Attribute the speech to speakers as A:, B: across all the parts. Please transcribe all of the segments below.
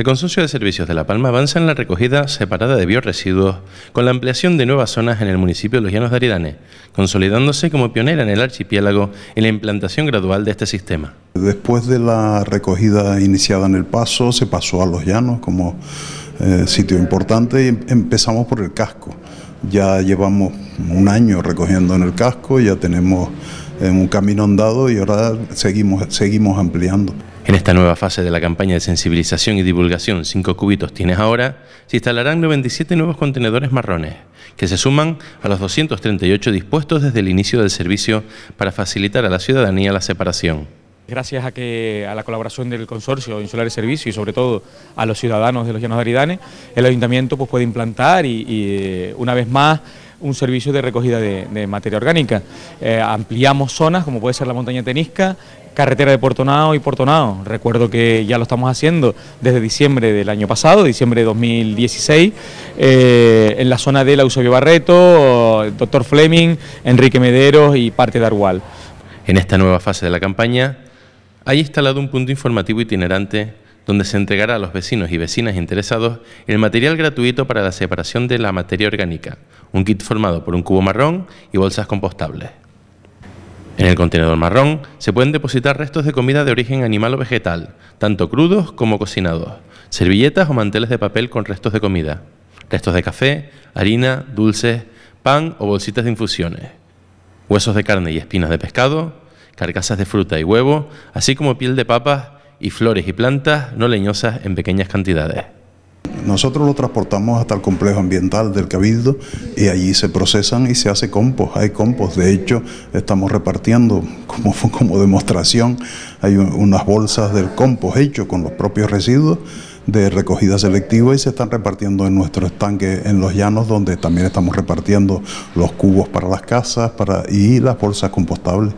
A: El Consorcio de Servicios de La Palma avanza en la recogida separada de bioresiduos con la ampliación de nuevas zonas en el municipio de Los Llanos de Aridane, consolidándose como pionera en el archipiélago en la implantación gradual de este sistema.
B: Después de la recogida iniciada en El Paso, se pasó a Los Llanos como eh, sitio importante y em-, empezamos por el casco. Ya llevamos un año recogiendo en el casco, ya tenemos eh, un camino andado y ahora seguimos, seguimos ampliando.
A: En esta nueva fase de la campaña de sensibilización y divulgación cinco cubitos tienes ahora, se instalarán 97 nuevos contenedores marrones, que se suman a los 238 dispuestos desde el inicio del servicio para facilitar a la ciudadanía la separación
C: gracias a, que, a la colaboración del consorcio Insular y Servicio y sobre todo a los ciudadanos de los Llanos de el ayuntamiento pues, puede implantar y, eh, una vez más un servicio de recogida de, materia orgánica. Eh, ampliamos zonas como puede ser la montaña tenisca, carretera de Portonao y Portonao. Recuerdo que ya lo estamos haciendo desde diciembre del año pasado, diciembre de 2016, eh, en la zona de la Barreto, Doctor Fleming, Enrique Mederos y parte de Arual.
A: En esta nueva fase de la campaña, hay instalado un punto informativo itinerante donde se entregará a los vecinos y vecinas interesados el material gratuito para la separación de la materia orgánica, un kit formado por un cubo marrón y bolsas compostables. En el contenedor marrón se pueden depositar restos de comida de origen animal o vegetal, tanto crudos como cocinados, servilletas o manteles de papel con restos de comida, restos de café, harina, dulces, pan o bolsitas de infusiones, huesos de carne y espinas de pescado, carcasas de fruta y huevo, así como piel de papas y flores y plantas no leñosas en pequeñas
B: cantidades. Nosotros lo transportamos hasta el complejo ambiental del Cabildo y allí se procesan y se hace compost. Hay compost, de hecho, estamos repartiendo como, como demostración. Hay unas bolsas del compost hecho con los propios residuos de recogida selectiva y se están repartiendo en nuestro estanque en los llanos donde también estamos repartiendo los cubos para las casas y las bolsas compostables.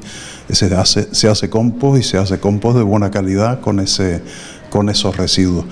B: Se hace, se hace compost y se hace compost de buena calidad con, ese, con esos residuos.